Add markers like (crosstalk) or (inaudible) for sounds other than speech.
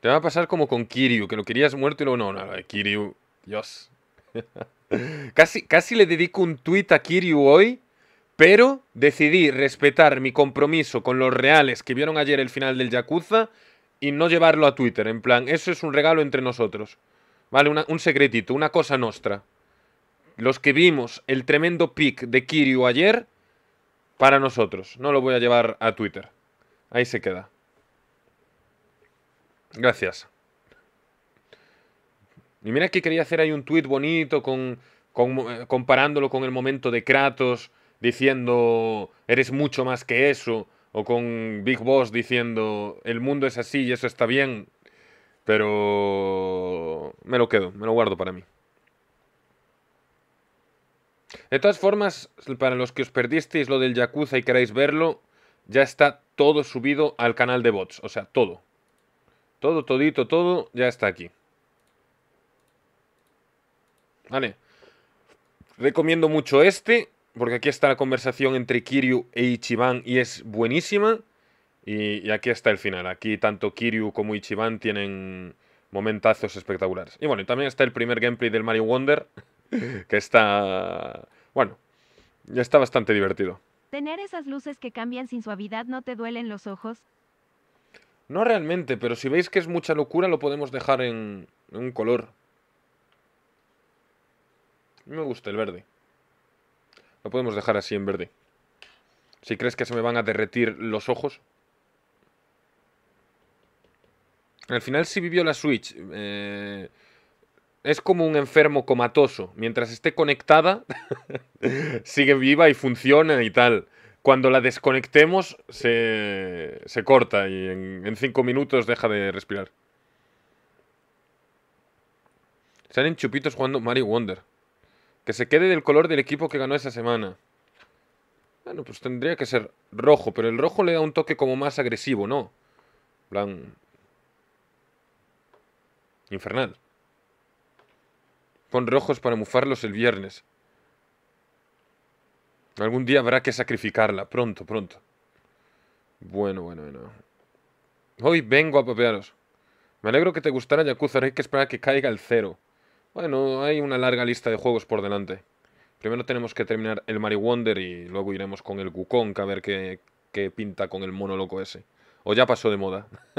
Te va a pasar como con Kiryu, que lo querías muerto y luego no, no, Kiryu, Dios. (laughs) casi, casi le dedico un tweet a Kiryu hoy, pero decidí respetar mi compromiso con los reales que vieron ayer el final del Yakuza y no llevarlo a Twitter. En plan, eso es un regalo entre nosotros. Vale, un secretito, una cosa nuestra. Los que vimos el tremendo pick de Kiryu ayer, para nosotros. No lo voy a llevar a Twitter. Ahí se queda. Gracias. Y mira que quería hacer ahí un tuit bonito con, eh, comparándolo con el momento de Kratos diciendo eres mucho más que eso o con Big Boss diciendo el mundo es así y eso está bien, pero me lo quedo, me lo guardo para mí. De todas formas, para los que os perdisteis lo del Yakuza y queráis verlo, ya está todo subido al canal de bots, o sea, todo. Todo, todito, todo ya está aquí. Vale. Recomiendo mucho este, porque aquí está la conversación entre Kiryu e Ichiban y es buenísima. Y, aquí está el final. Aquí tanto Kiryu como Ichiban tienen momentazos espectaculares. Y bueno, también está el primer gameplay del Mario Wonder, (laughs) que está... Bueno, ya está bastante divertido. ¿Tener esas luces que cambian sin suavidad no te duelen los ojos? No realmente, pero si veis que es mucha locura lo podemos dejar en, un color. A mí me gusta el verde. Lo podemos dejar así en verde. Si crees que se me van a derretir los ojos. Al final si vivió la Switch. Eh, es como un enfermo comatoso. Mientras esté conectada, (laughs) sigue viva y funciona y tal cuando la desconectemos se, se corta y en, cinco minutos deja de respirar. Salen chupitos jugando Mario Wonder. Que se quede del color del equipo que ganó esa semana. Bueno, pues tendría que ser rojo, pero el rojo le da un toque como más agresivo, ¿no? plan... Infernal. Pon rojos para mufarlos el viernes. Algún día habrá que sacrificarla. Pronto, pronto. Bueno, bueno, bueno. Hoy vengo a papearos. Me alegro que te gustara Yakuza, hay que esperar a que caiga el cero. Bueno, hay una larga lista de juegos por delante. Primero tenemos que terminar el Mario Wonder y luego iremos con el Wukong a ver qué, qué pinta con el mono loco ese. O ya pasó de moda. (laughs)